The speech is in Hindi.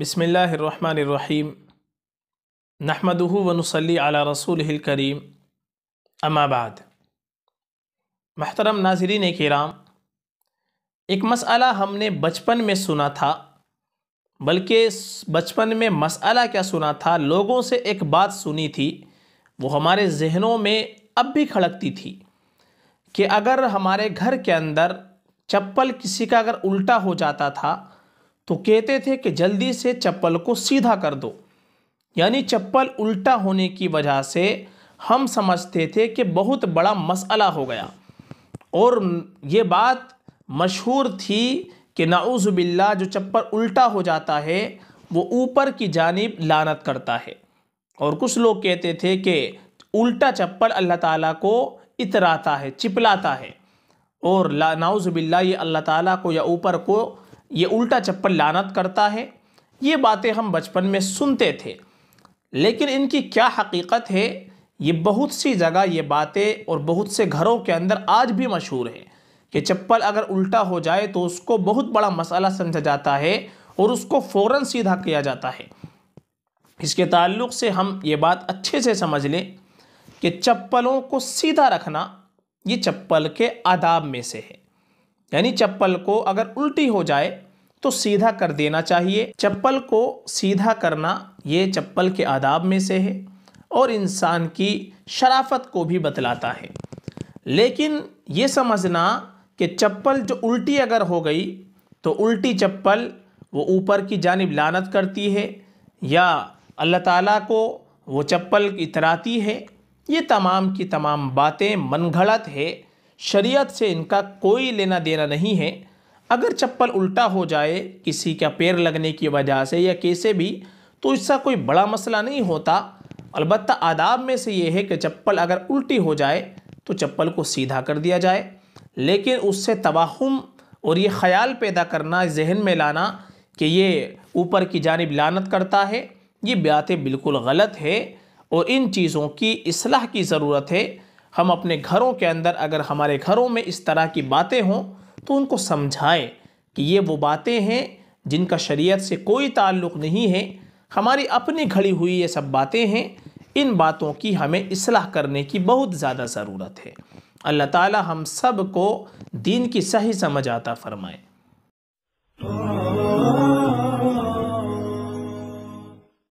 बसमीम नहमदहू वनसली अला रसूल करीम अमाबाद महतरम नाजरीन कराम एक मसला हमने बचपन में सुना था बल्कि बचपन में मसला क्या सुना था लोगों से एक बात सुनी थी वो हमारे जहनों में अब भी खड़कती थी कि अगर हमारे घर के अंदर चप्पल किसी का अगर उल्टा हो जाता था तो कहते थे कि जल्दी से चप्पल को सीधा कर दो यानी चप्पल उल्टा होने की वजह से हम समझते थे कि बहुत बड़ा मसला हो गया और ये बात मशहूर थी कि नाउज़बिल्ला जो चप्पल उल्टा हो जाता है वो ऊपर की जानब लानत करता है और कुछ लोग कहते थे कि उल्टा चप्पल अल्लाह ताला को इतराता है चिपलाता है और ला नाउज़बिल्ला ये अल्लाह ताला को या ऊपर को ये उल्टा चप्पल लानत करता है ये बातें हम बचपन में सुनते थे लेकिन इनकी क्या हकीकत है ये बहुत सी जगह ये बातें और बहुत से घरों के अंदर आज भी मशहूर है कि चप्पल अगर उल्टा हो जाए तो उसको बहुत बड़ा मसाला समझा जाता है और उसको फ़ौर सीधा किया जाता है इसके ताल्लुक से हम ये बात अच्छे से समझ लें कि चप्पलों को सीधा रखना ये चप्पल के आदाब में से है यानी चप्पल को अगर उल्टी हो जाए तो सीधा कर देना चाहिए चप्पल को सीधा करना ये चप्पल के आदाब में से है और इंसान की शराफत को भी बतलाता है लेकिन ये समझना कि चप्पल जो उल्टी अगर हो गई तो उल्टी चप्पल वो ऊपर की जानब लानत करती है या अल्लाह ताला को वो चप्पल इतराती है ये तमाम की तमाम बातें मनगढ़त है शरीयत से इनका कोई लेना देना नहीं है अगर चप्पल उल्टा हो जाए किसी का पैर लगने की वजह से या कैसे भी तो इसका कोई बड़ा मसला नहीं होता अलबत् आदाब में से ये है कि चप्पल अगर उल्टी हो जाए तो चप्पल को सीधा कर दिया जाए लेकिन उससे तवाहम और ये ख्याल पैदा करना जहन में लाना कि ये ऊपर की जानब लानत करता है ये बातें बिल्कुल गलत है और इन चीज़ों की असलाह की ज़रूरत है हम अपने घरों के अंदर अगर हमारे घरों में इस तरह की बातें हों तो उनको समझाएं कि ये वो बातें हैं जिनका शरीयत से कोई ताल्लुक़ नहीं है हमारी अपनी घड़ी हुई ये सब बातें हैं इन बातों की हमें इसलाह करने की बहुत ज़्यादा ज़रूरत है अल्लाह ताला हम सब को दीन की सही समझ आता फरमाए